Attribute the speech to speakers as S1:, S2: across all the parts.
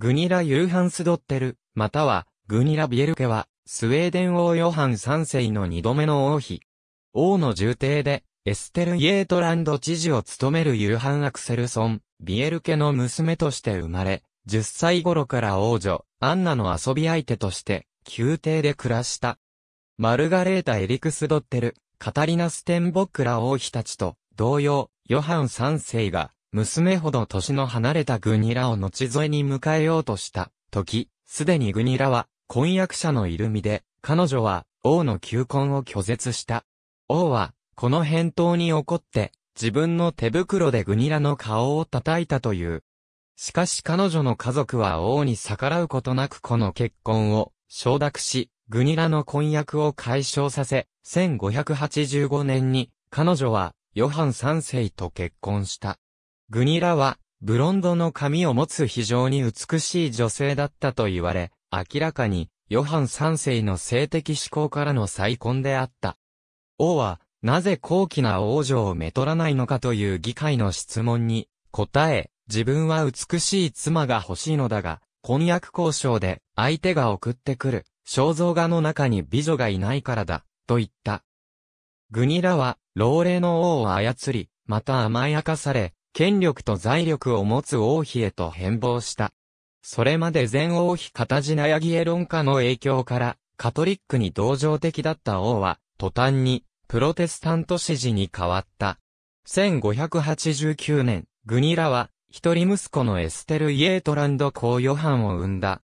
S1: グニラ・ユルハンスドッテル、または、グニラ・ビエルケは、スウェーデン王ヨハン3世の2度目の王妃。王の重帝で、エステル・イエートランド知事を務めるユーハン・アクセルソン、ビエルケの娘として生まれ、10歳頃から王女、アンナの遊び相手として、宮廷で暮らした。マルガレータ・エリクス・ドッテル、カタリナ・ステンボックラ王妃たちと、同様、ヨハン3世が、娘ほど年の離れたグニラを後添えに迎えようとした時、すでにグニラは婚約者のいる身で、彼女は王の求婚を拒絶した。王は、この返答に怒って、自分の手袋でグニラの顔を叩いたという。しかし彼女の家族は王に逆らうことなくこの結婚を承諾し、グニラの婚約を解消させ、1585年に彼女はヨハン3世と結婚した。グニラは、ブロンドの髪を持つ非常に美しい女性だったと言われ、明らかに、ヨハン三世の性的思考からの再婚であった。王は、なぜ高貴な王女をめとらないのかという議会の質問に、答え、自分は美しい妻が欲しいのだが、婚約交渉で相手が送ってくる肖像画の中に美女がいないからだ、と言った。グニラは、老齢の王を操り、また甘やかされ、権力と財力を持つ王妃へと変貌した。それまで前王妃片ナヤギエロン家の影響から、カトリックに同情的だった王は、途端に、プロテスタント支持に変わった。1589年、グニラは、一人息子のエステル・イエートランド公ヨハンを生んだ。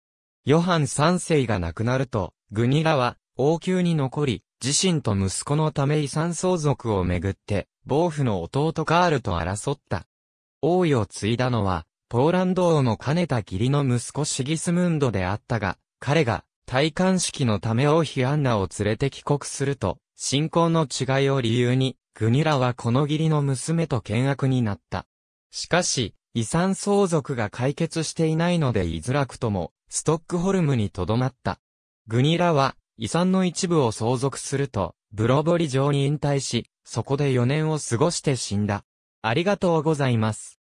S1: ヨハン三世が亡くなると、グニラは、王宮に残り、自身と息子のため遺産相続をめぐって、暴父の弟カールと争った。王位を継いだのは、ポーランド王の兼ねた義理の息子シギスムンドであったが、彼が戴冠式のため王妃アンナを連れて帰国すると、信仰の違いを理由に、グニラはこの義理の娘と険悪になった。しかし、遺産相続が解決していないので居づらくとも、ストックホルムに留まった。グニラは、遺産の一部を相続すると、ブロボリ城に引退し、そこで4年を過ごして死んだ。ありがとうございます。